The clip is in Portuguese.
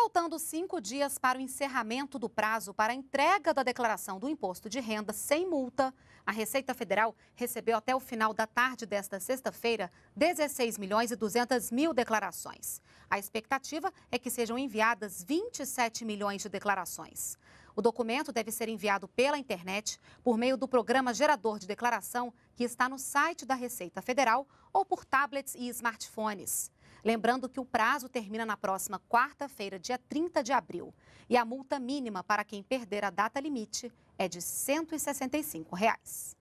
Faltando cinco dias para o encerramento do prazo para a entrega da declaração do imposto de renda sem multa, a Receita Federal recebeu até o final da tarde desta sexta-feira 16 milhões e 200 mil declarações. A expectativa é que sejam enviadas 27 milhões de declarações. O documento deve ser enviado pela internet por meio do programa gerador de declaração que está no site da Receita Federal ou por tablets e smartphones. Lembrando que o prazo termina na próxima quarta-feira, dia 30 de abril. E a multa mínima para quem perder a data limite é de R$ 165. Reais.